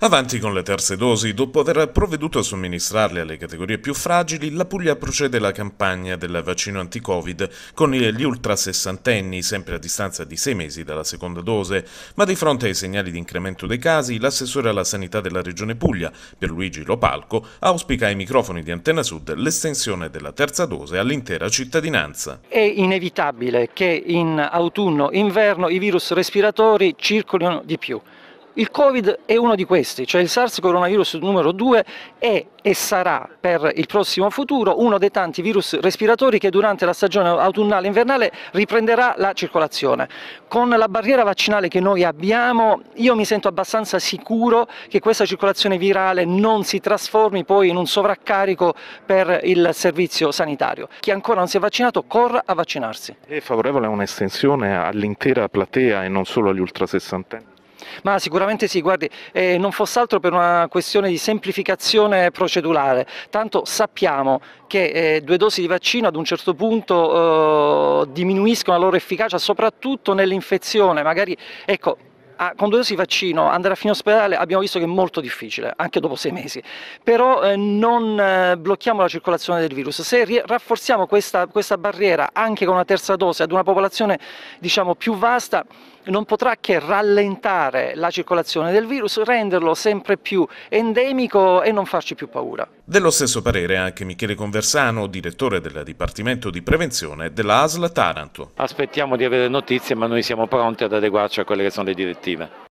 Avanti con le terze dosi, dopo aver provveduto a somministrarle alle categorie più fragili, la Puglia procede la campagna del vaccino anti-Covid con gli ultra sessantenni, sempre a distanza di sei mesi dalla seconda dose, ma di fronte ai segnali di incremento dei casi, l'assessore alla sanità della Regione Puglia, Pierluigi Lopalco, auspica ai microfoni di Antena Sud l'estensione della terza dose all'intera cittadinanza. È inevitabile che in autunno-inverno i virus respiratori circolino di più. Il Covid è uno di questi, cioè il SARS coronavirus numero 2 è e sarà per il prossimo futuro uno dei tanti virus respiratori che durante la stagione autunnale e invernale riprenderà la circolazione. Con la barriera vaccinale che noi abbiamo io mi sento abbastanza sicuro che questa circolazione virale non si trasformi poi in un sovraccarico per il servizio sanitario. Chi ancora non si è vaccinato corra a vaccinarsi. È favorevole a un'estensione all'intera platea e non solo agli ultrasessantenni? Ma sicuramente sì, guardi, eh, non fosse altro per una questione di semplificazione procedurale, tanto sappiamo che eh, due dosi di vaccino ad un certo punto eh, diminuiscono la loro efficacia soprattutto nell'infezione, magari ecco, a ah, condursi il vaccino, andare fino all'ospedale, abbiamo visto che è molto difficile, anche dopo sei mesi. Però eh, non eh, blocchiamo la circolazione del virus. Se rafforziamo questa, questa, barriera anche con una terza dose ad una popolazione diciamo, più vasta, non potrà che rallentare la circolazione del virus, renderlo sempre più endemico e non farci più paura. Dello stesso parere anche Michele Conversano, direttore del Dipartimento di Prevenzione della ASL Taranto. Aspettiamo di avere notizie ma noi siamo pronti ad adeguarci a quelle che sono le direttive.